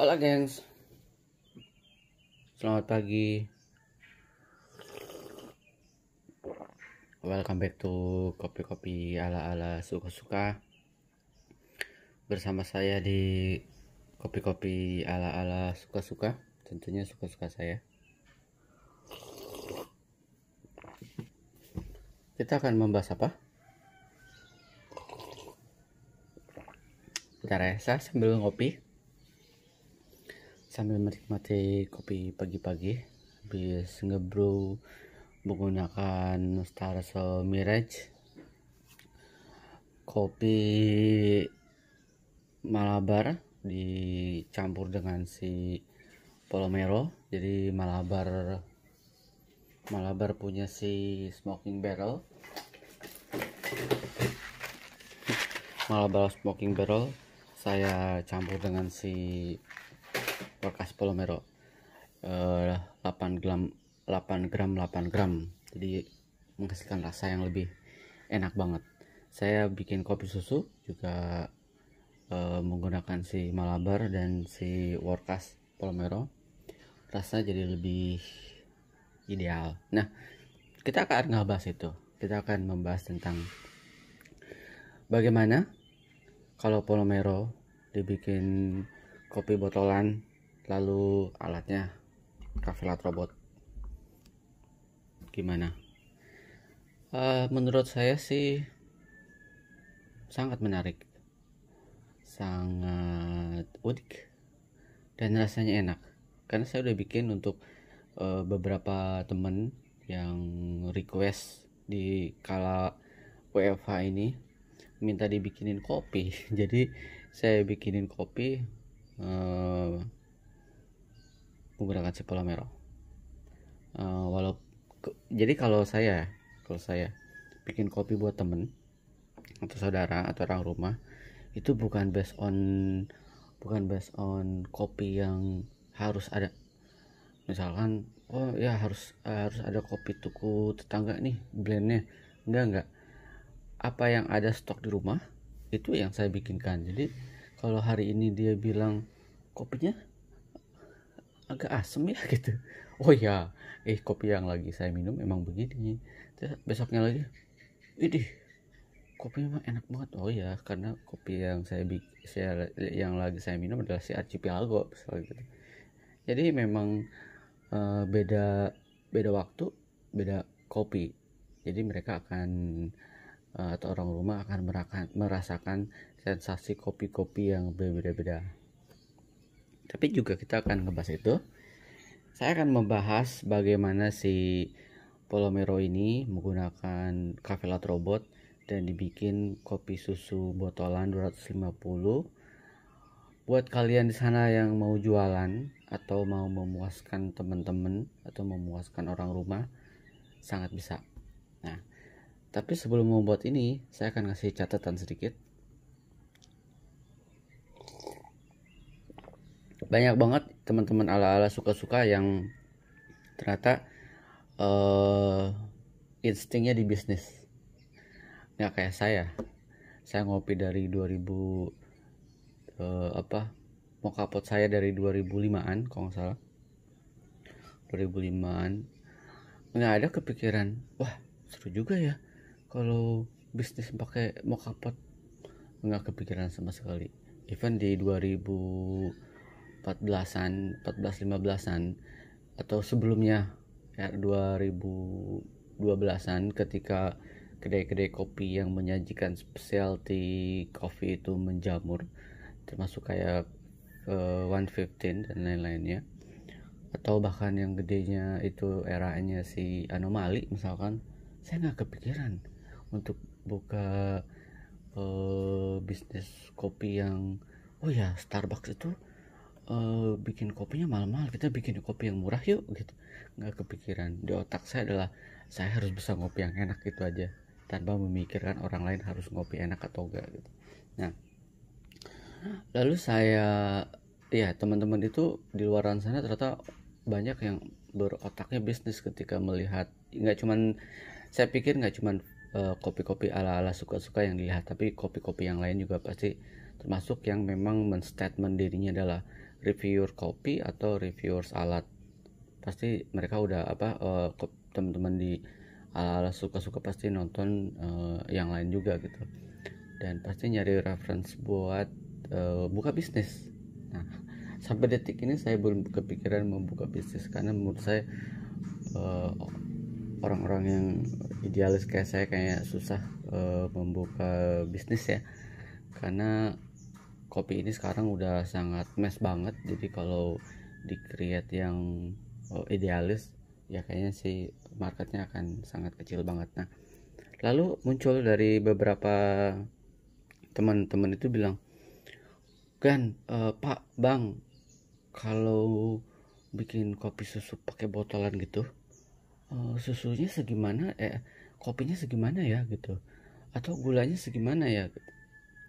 halo gengs Selamat pagi Welcome back to kopi-kopi ala-ala suka-suka Bersama saya di kopi-kopi ala-ala suka-suka Tentunya suka-suka saya Kita akan membahas apa? Bentar ya, saya sambil ngopi sambil menikmati kopi pagi-pagi habis ngebrew menggunakan Starso Mirage kopi Malabar dicampur dengan si Polomero jadi Malabar Malabar punya si smoking barrel Malabar smoking barrel saya campur dengan si polmero polomero eh, polmero 8 gram 8 gram 8 gram jadi menghasilkan rasa yang lebih enak banget saya bikin kopi susu juga uh, menggunakan si malabar dan si workas polmero rasa jadi lebih ideal nah kita akan ngebahas itu kita akan membahas tentang bagaimana kalau polomero dibikin kopi botolan lalu alatnya kafilat robot gimana uh, menurut saya sih sangat menarik sangat unik dan rasanya enak karena saya udah bikin untuk uh, beberapa temen yang request di kala WFH ini minta dibikinin kopi jadi saya bikinin kopi eh, menggunakan si merah. Uh, walau ke, jadi kalau saya kalau saya bikin kopi buat temen atau saudara atau orang rumah itu bukan based on bukan based on kopi yang harus ada misalkan oh ya harus harus ada kopi tuku tetangga nih blendnya enggak enggak apa yang ada stok di rumah itu yang saya bikinkan jadi kalau hari ini dia bilang kopinya agak asem ya gitu oh ya eh kopi yang lagi saya minum emang begini terus besoknya lagi ini kopi emang enak banget oh ya karena kopi yang saya saya yang lagi saya minum adalah si Archipelago gitu jadi memang uh, beda beda waktu beda kopi jadi mereka akan eh, atau orang rumah akan merasakan, merasakan sensasi kopi-kopi yang berbeda-beda tapi juga kita akan ngebahas itu saya akan membahas bagaimana si Polomero ini menggunakan cafe latte robot dan dibikin kopi susu botolan 250 buat kalian di sana yang mau jualan atau mau memuaskan teman-teman atau memuaskan orang rumah sangat bisa nah tapi sebelum membuat ini saya akan kasih catatan sedikit banyak banget teman-teman ala-ala suka-suka yang ternyata uh, instingnya di bisnis nggak kayak saya saya ngopi dari 2000 uh, eh, apa mau kapot saya dari 2005an kalau nggak salah 2005an nggak ada kepikiran wah seru juga ya kalau bisnis pakai mau kapot nggak kepikiran sama sekali even di 2000 14-an 14 15-an atau sebelumnya ya 2012-an ketika kedai-kedai kopi yang menyajikan specialty kopi itu menjamur termasuk kayak uh, eh, 115 dan lain-lainnya atau bahkan yang gedenya itu eranya si anomali misalkan saya nggak kepikiran untuk buka uh, bisnis kopi yang oh ya Starbucks itu Eh, bikin kopinya mahal-mahal kita bikin kopi yang murah yuk gitu nggak kepikiran di otak saya adalah saya harus bisa ngopi yang enak gitu aja tanpa memikirkan orang lain harus ngopi enak atau enggak gitu nah lalu saya ya teman-teman itu di luaran sana ternyata banyak yang berotaknya bisnis ketika melihat nggak cuman saya pikir nggak cuman kopi eh, kopi-kopi ala-ala suka-suka yang dilihat tapi kopi-kopi yang lain juga pasti termasuk yang memang menstatement dirinya adalah reviewer kopi atau reviewer alat pasti mereka udah apa uh, teman-teman di ala-ala eh, suka-suka pasti nonton uh, yang lain juga gitu dan pasti nyari reference buat uh, buka bisnis nah sampai detik ini saya belum kepikiran membuka bisnis karena menurut saya orang orang-orang yang idealis kayak saya kayak susah uh, membuka bisnis ya karena kopi ini sekarang udah sangat mass banget jadi kalau di create yang oh, idealis ya kayaknya si marketnya akan sangat kecil banget nah lalu muncul dari beberapa teman-teman itu bilang kan uh, pak bang kalau bikin kopi susu pakai botolan gitu uh, susunya segimana eh kopinya segimana ya gitu atau gulanya segimana ya gitu.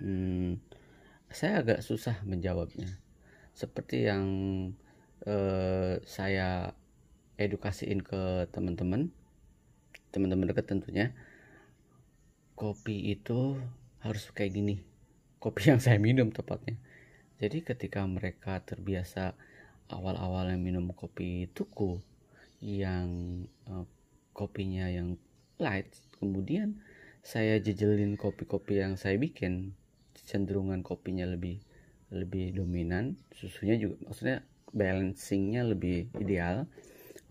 hmm saya agak susah menjawabnya. Seperti yang eh, saya edukasiin ke teman-teman, teman-teman dekat tentunya, kopi itu harus kayak gini. Kopi yang saya minum tepatnya. Jadi ketika mereka terbiasa awal awalnya minum kopi tuku yang eh, kopinya yang light, kemudian saya jejelin kopi-kopi yang saya bikin kecenderungan kopinya lebih lebih dominan susunya juga maksudnya balancingnya lebih ideal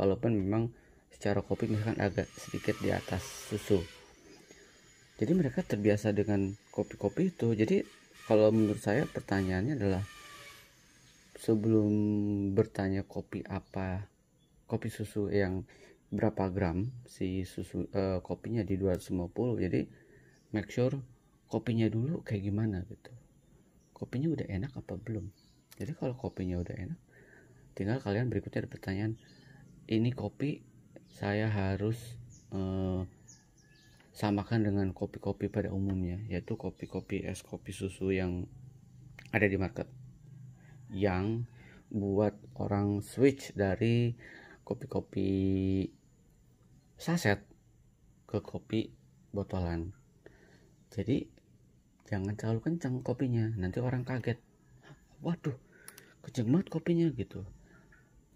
walaupun memang secara kopi misalkan agak sedikit di atas susu jadi mereka terbiasa dengan kopi-kopi itu jadi kalau menurut saya pertanyaannya adalah sebelum bertanya kopi apa kopi susu yang berapa gram si susu uh, kopinya di 250 jadi make sure kopinya dulu kayak gimana gitu kopinya udah enak apa belum jadi kalau kopinya udah enak tinggal kalian berikutnya ada pertanyaan ini kopi saya harus eh, samakan dengan kopi-kopi pada umumnya yaitu kopi-kopi es kopi susu yang ada di market yang buat orang switch dari kopi-kopi saset ke kopi botolan jadi jangan terlalu kencang kopinya nanti orang kaget waduh kenceng banget kopinya gitu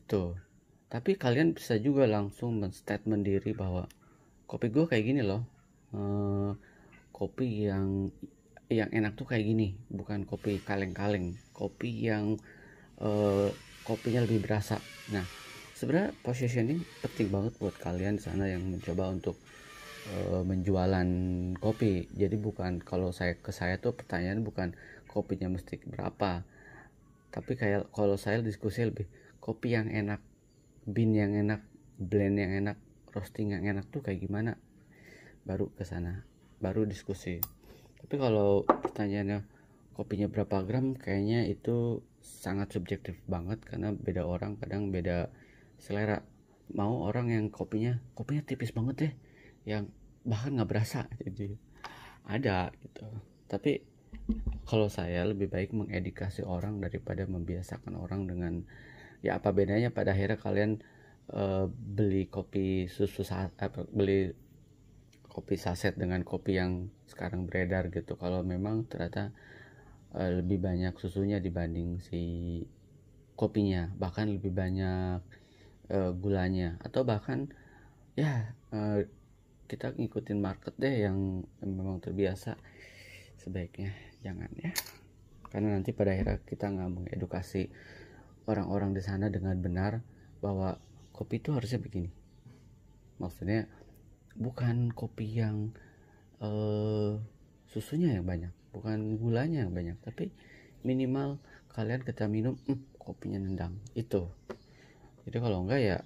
tuh tapi kalian bisa juga langsung men diri bahwa kopi gue kayak gini loh e, kopi yang yang enak tuh kayak gini bukan kopi kaleng-kaleng kopi yang e, kopinya lebih berasa nah sebenarnya positioning penting banget buat kalian di sana yang mencoba untuk e, menjualan kopi jadi bukan kalau saya ke saya tuh pertanyaan bukan kopinya mesti berapa tapi kayak kalau saya diskusi lebih kopi yang enak bin yang enak blend yang enak roasting yang enak tuh kayak gimana baru ke sana baru diskusi tapi kalau pertanyaannya kopinya berapa gram kayaknya itu sangat subjektif banget karena beda orang kadang beda selera mau orang yang kopinya kopinya tipis banget deh yang bahkan nggak berasa jadi ada gitu tapi kalau saya lebih baik mengedukasi orang daripada membiasakan orang dengan ya apa bedanya pada akhirnya kalian uh, beli kopi susu saat, beli kopi saset dengan kopi yang sekarang beredar gitu kalau memang ternyata uh, lebih banyak susunya dibanding si kopinya bahkan lebih banyak uh, gulanya atau bahkan ya uh, kita ngikutin market deh yang memang terbiasa sebaiknya jangan ya karena nanti pada akhirnya kita nggak mengedukasi orang-orang di sana dengan benar bahwa kopi itu harusnya begini maksudnya bukan kopi yang eh, susunya yang banyak bukan gulanya yang banyak tapi minimal kalian kita minum mm, kopinya nendang itu jadi kalau enggak ya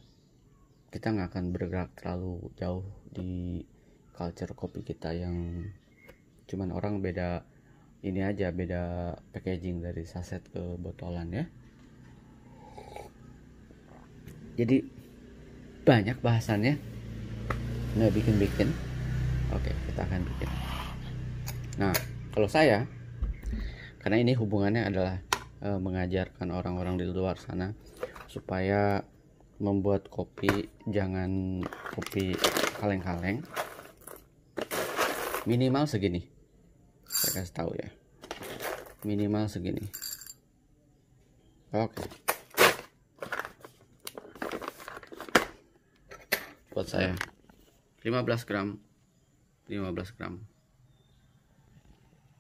kita nggak akan bergerak terlalu jauh di culture kopi kita yang cuman orang beda ini aja beda packaging dari saset ke botolan ya jadi banyak bahasannya nggak bikin bikin oke kita akan bikin nah kalau saya karena ini hubungannya adalah e, mengajarkan orang-orang di luar sana supaya membuat kopi jangan kopi kaleng-kaleng minimal segini saya kasih tahu ya minimal segini oke buat saya 15 gram 15 gram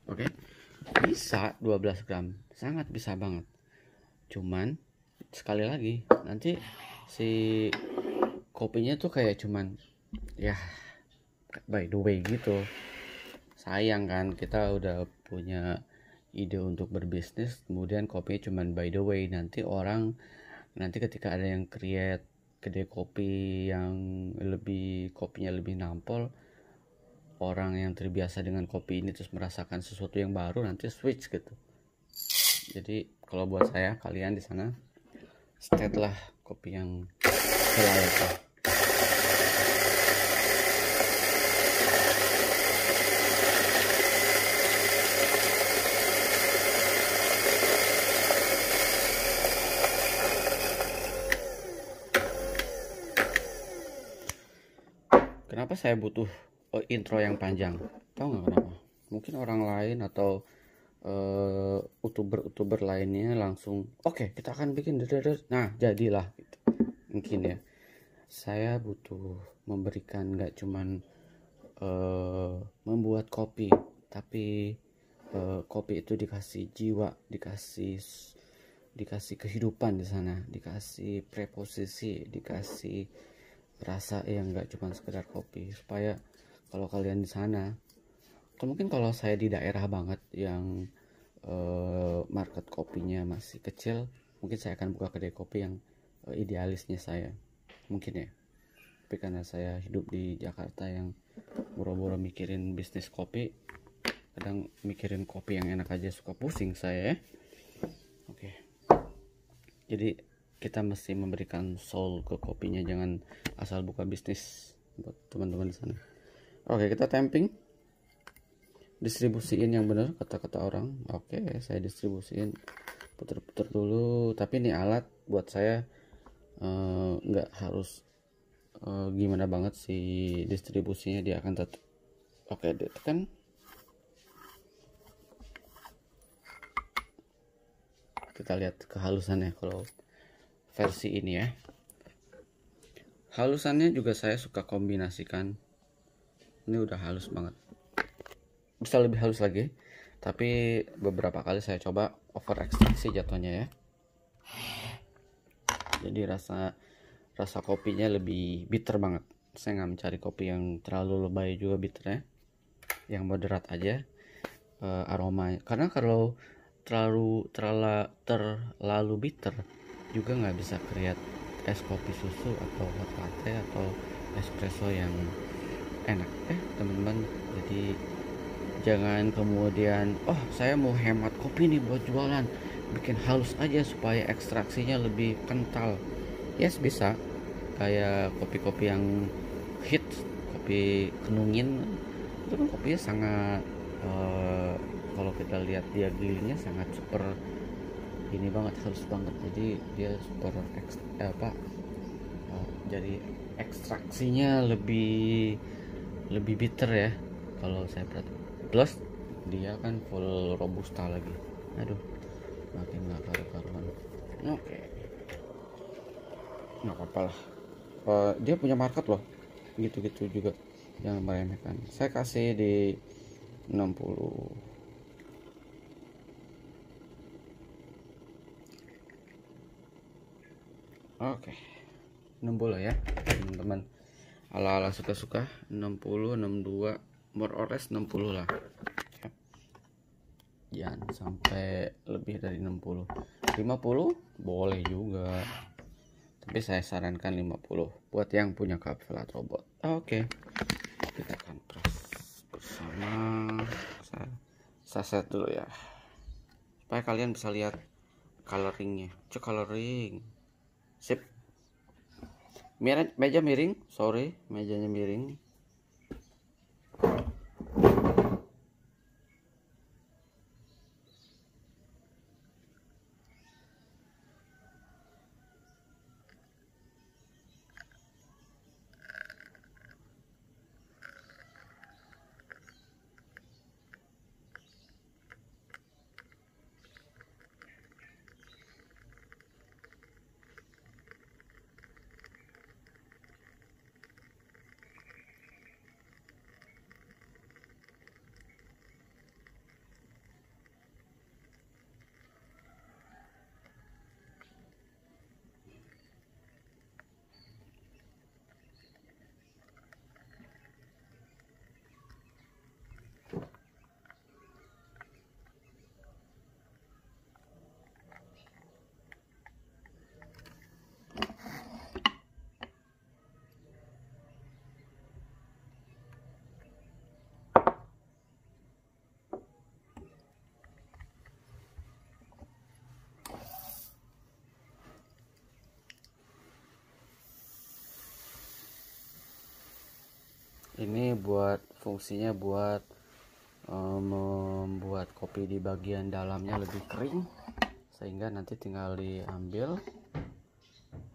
oke bisa 12 gram sangat bisa banget cuman sekali lagi nanti si kopinya tuh kayak cuman ya by the way gitu sayang kan kita udah punya ide untuk berbisnis kemudian kopinya cuman by the way nanti orang nanti ketika ada yang create kedai kopi yang lebih kopinya lebih nampol orang yang terbiasa dengan kopi ini terus merasakan sesuatu yang baru nanti switch gitu jadi kalau buat saya kalian di sana stay lah kopi yang itu. Kenapa saya butuh oh, intro yang panjang? Tahu nggak kenapa? Mungkin orang lain atau Eh, youtuber-youtuber uh, lainnya langsung oke okay, kita akan bikin nah jadilah gitu. mungkin ya saya butuh memberikan nggak cuman uh, membuat kopi tapi uh, kopi itu dikasih jiwa dikasih dikasih kehidupan di sana dikasih preposisi dikasih rasa yang nggak cuman sekedar kopi supaya kalau kalian di sana mungkin kalau saya di daerah banget yang uh, market kopinya masih kecil mungkin saya akan buka kedai kopi yang uh, idealisnya saya mungkin ya tapi karena saya hidup di Jakarta yang buru-buru mikirin bisnis kopi kadang mikirin kopi yang enak aja suka pusing saya ya. oke okay. jadi kita mesti memberikan soul ke kopinya jangan asal buka bisnis buat teman-teman di sana oke kita tamping distribusiin yang benar kata-kata orang oke saya distribusiin puter-puter dulu tapi ini alat buat saya eh, nggak uh, harus uh, gimana banget si distribusinya dia akan tetap oke okay, ditekan kita lihat kehalusannya kalau versi ini ya halusannya juga saya suka kombinasikan ini udah halus banget bisa lebih halus lagi tapi beberapa kali saya coba over ekstraksi jatuhnya ya jadi rasa rasa kopinya lebih bitter banget saya nggak mencari kopi yang terlalu lebay juga bitternya yang moderat aja e, eh, aromanya karena kalau terlalu terlalu terlalu bitter juga nggak bisa create es kopi susu atau hot latte atau espresso yang enak eh teman-teman jadi jangan kemudian oh saya mau hemat kopi nih buat jualan bikin halus aja supaya ekstraksinya lebih kental yes bisa kayak kopi-kopi yang hit kopi kenungin itu kan kopinya sangat uh, kalau kita lihat dia gilingnya sangat super ini banget halus banget jadi dia super ekstra, eh, apa uh, jadi ekstraksinya lebih lebih bitter ya kalau saya berarti plus dia kan full robusta lagi aduh makin nggak karu-karuan oke okay. nggak apa-apa lah uh, dia punya market loh gitu-gitu juga jangan meremehkan saya kasih di 60 Oke. Okay. 60 ya, teman-teman. Ala-ala suka-suka 60 62 more or less 60 lah jangan sampai lebih dari 60 50 boleh juga tapi saya sarankan 50 buat yang punya kabel robot oke okay. kita akan press bersama saya set dulu ya supaya kalian bisa lihat coloringnya cek coloring sip meja miring sorry mejanya miring buat fungsinya buat um, membuat kopi di bagian dalamnya lebih kering sehingga nanti tinggal diambil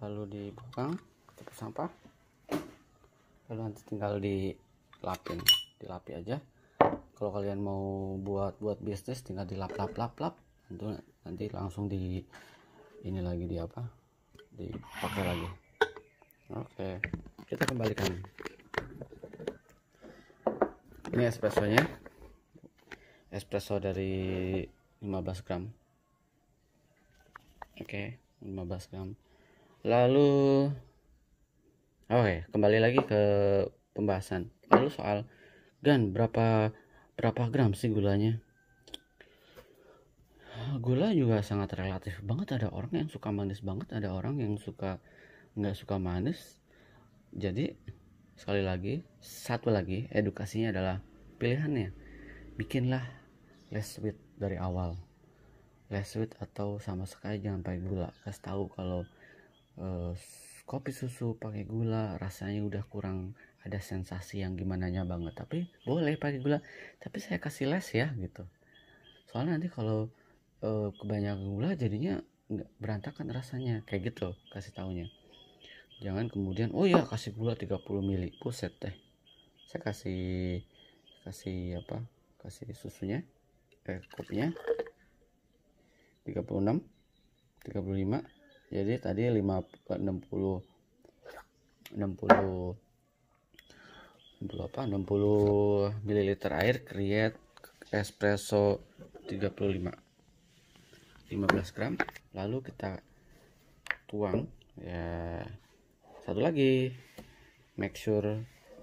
lalu dibuang ke sampah lalu nanti tinggal dilapin dilapi aja kalau kalian mau buat buat bisnis tinggal dilap lap lap lap itu nanti langsung di ini lagi di apa dipakai lagi oke kita kembalikan ini espressonya espresso dari 15 gram oke okay, 15 gram lalu oke okay, kembali lagi ke pembahasan lalu soal gan berapa berapa gram sih gulanya gula juga sangat relatif banget ada orang yang suka manis banget ada orang yang suka nggak suka manis jadi sekali lagi satu lagi edukasinya adalah pilihannya bikinlah less sweet dari awal less sweet atau sama sekali jangan pakai gula kasih tahu kalau uh, kopi susu pakai gula rasanya udah kurang ada sensasi yang gimana nya banget tapi boleh pakai gula tapi saya kasih less ya gitu soalnya nanti kalau uh, kebanyakan gula jadinya berantakan rasanya kayak gitu kasih taunya jangan kemudian oh ya kasih gula 30 mili puset teh saya kasih kasih apa kasih susunya eh kopinya 36 35 jadi tadi 5 60 60 60 apa 60 ml air create espresso 35 15 gram lalu kita tuang ya satu lagi make sure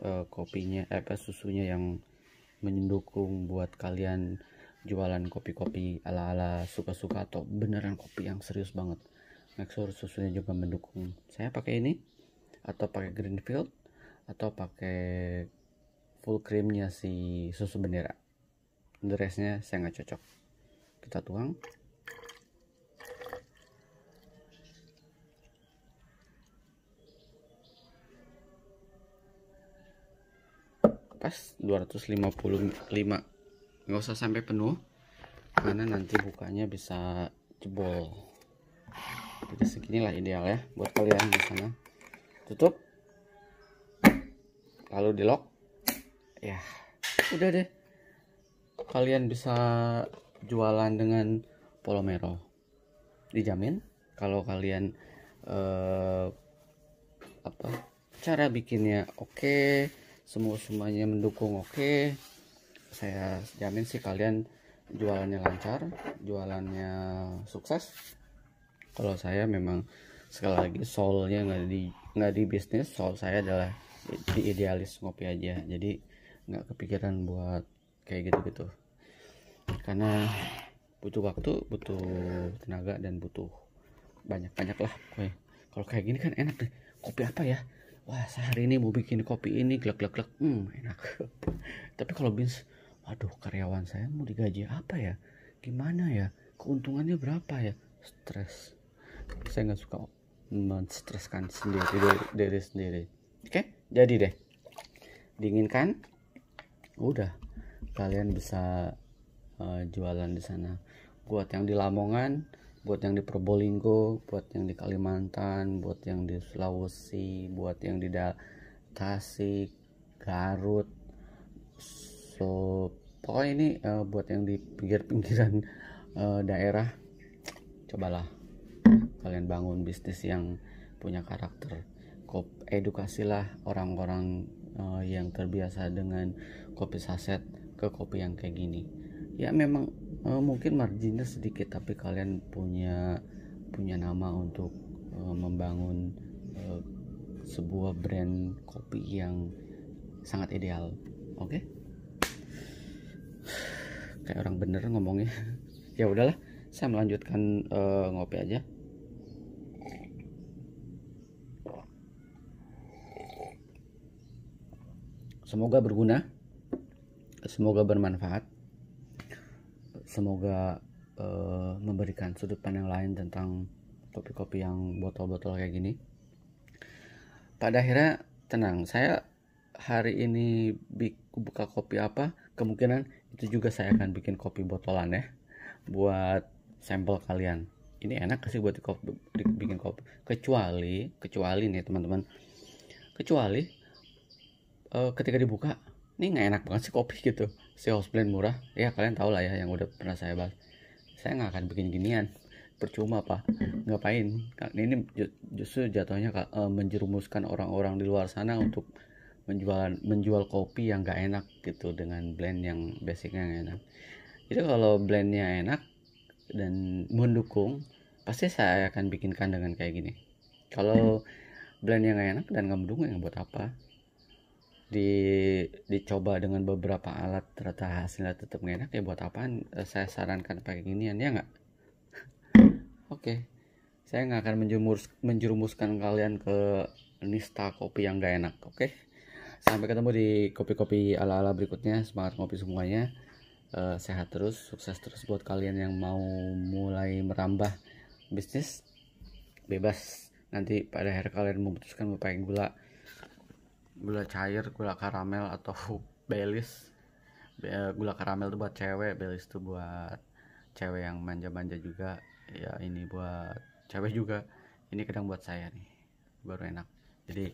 uh, kopinya eh susunya yang mendukung buat kalian jualan kopi-kopi ala-ala suka-suka atau beneran kopi yang serius banget make sure susunya juga mendukung saya pakai ini atau pakai greenfield atau pakai full creamnya si susu bendera the restnya saya nggak cocok kita tuang lepas 255 nggak usah sampai penuh karena nanti bukanya bisa jebol jadi seginilah ideal ya buat kalian di sana tutup lalu di lock ya udah deh kalian bisa jualan dengan polomero dijamin kalau kalian eh, apa cara bikinnya oke okay, semua semuanya mendukung oke okay. saya jamin sih kalian jualannya lancar jualannya sukses kalau saya memang sekali lagi soulnya nggak di nggak di bisnis soul saya adalah di idealis ngopi aja jadi nggak kepikiran buat kayak gitu gitu karena butuh waktu butuh tenaga dan butuh banyak banyak lah kalau kayak gini kan enak deh kopi apa ya wah sehari ini mau bikin kopi ini glek glek glek hmm enak tapi kalau bis waduh karyawan saya mau digaji apa ya gimana ya keuntungannya berapa ya stres saya nggak suka menstreskan sendiri diri, diri sendiri oke okay? jadi deh dinginkan udah kalian bisa uh, jualan di sana buat yang di Lamongan buat yang di Probolinggo, buat yang di Kalimantan, buat yang di Sulawesi, buat yang di Tasik, Garut. So, pokoknya ini uh, buat yang di pinggir-pinggiran uh, daerah, cobalah kalian bangun bisnis yang punya karakter. Kop edukasilah orang-orang uh, yang terbiasa dengan kopi saset ke kopi yang kayak gini ya memang uh, mungkin marginnya sedikit tapi kalian punya punya nama untuk uh, membangun uh, sebuah brand kopi yang sangat ideal oke okay? kayak orang bener ngomongnya ya udahlah saya melanjutkan uh, ngopi aja semoga berguna semoga bermanfaat semoga uh, memberikan sudut pandang lain tentang kopi-kopi yang botol-botol kayak gini pada akhirnya tenang saya hari ini buka kopi apa kemungkinan itu juga saya akan bikin kopi botolan ya buat sampel kalian ini enak sih buat kopi, bikin kopi kecuali kecuali nih teman-teman kecuali uh, ketika dibuka ini nggak enak banget sih kopi gitu si houseplant murah ya kalian tau lah ya yang udah pernah saya bahas saya nggak akan bikin ginian percuma pak ngapain ini justru jatuhnya eh, menjerumuskan orang-orang di luar sana untuk menjual menjual kopi yang gak enak gitu dengan blend yang basicnya yang enak jadi kalau blendnya enak dan mendukung pasti saya akan bikinkan dengan kayak gini kalau blend yang gak enak dan nggak mendukung yang buat apa di dicoba dengan beberapa alat ternyata hasilnya tetap gak enak ya buat apaan eh, saya sarankan pakai ginian ya nggak oke okay. saya nggak akan menjumus, menjerumuskan kalian ke nista kopi yang gak enak oke okay? sampai ketemu di kopi-kopi ala-ala berikutnya semangat ngopi semuanya uh, sehat terus sukses terus buat kalian yang mau mulai merambah bisnis bebas nanti pada akhir kalian memutuskan mau pakai gula gula cair gula karamel atau belis eh, gula karamel itu buat cewek belis itu buat cewek yang manja-manja juga ya ini buat cewek juga ini kadang buat saya nih baru enak jadi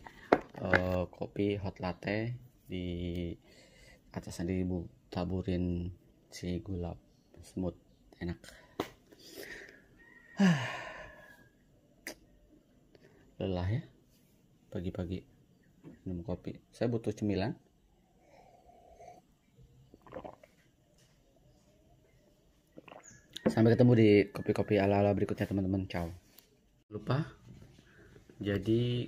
uh, kopi hot latte di atasnya dibu taburin si gula smooth enak lelah ya pagi-pagi minum kopi saya butuh cemilan sampai ketemu di kopi-kopi ala-ala berikutnya teman-teman ciao lupa jadi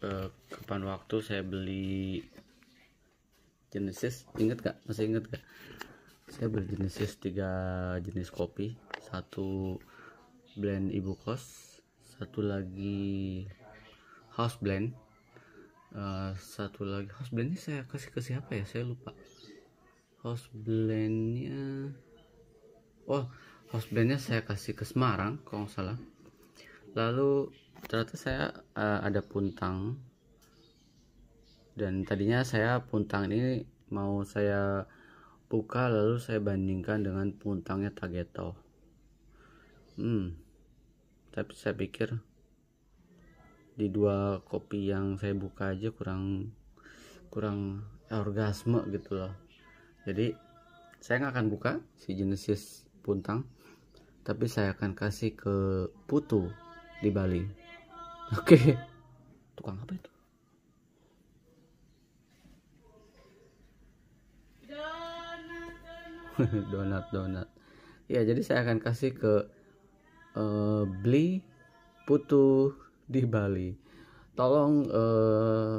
eh, kapan waktu saya beli Genesis inget gak masih inget gak saya beli Genesis tiga jenis kopi satu blend ibu kos satu lagi house blend Eh, satu lagi house blendnya saya kasih ke siapa ya saya lupa house blendnya oh house blendnya saya kasih ke Semarang kalau nggak salah lalu ternyata saya uh, ada puntang dan tadinya saya puntang ini mau saya buka lalu saya bandingkan dengan puntangnya Tageto hmm tapi saya pikir di dua kopi yang saya buka aja kurang kurang orgasme gitu loh jadi saya nggak akan buka si Genesis Puntang tapi saya akan kasih ke Putu di Bali oke tukang apa itu donat donat ya jadi saya akan kasih ke uh, Bli Putu di Bali. Tolong eh,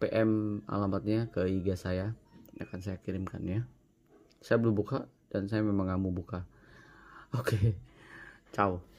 PM alamatnya ke IG saya, akan saya kirimkan ya. Saya belum buka dan saya memang nggak mau buka. Oke, okay. ciao.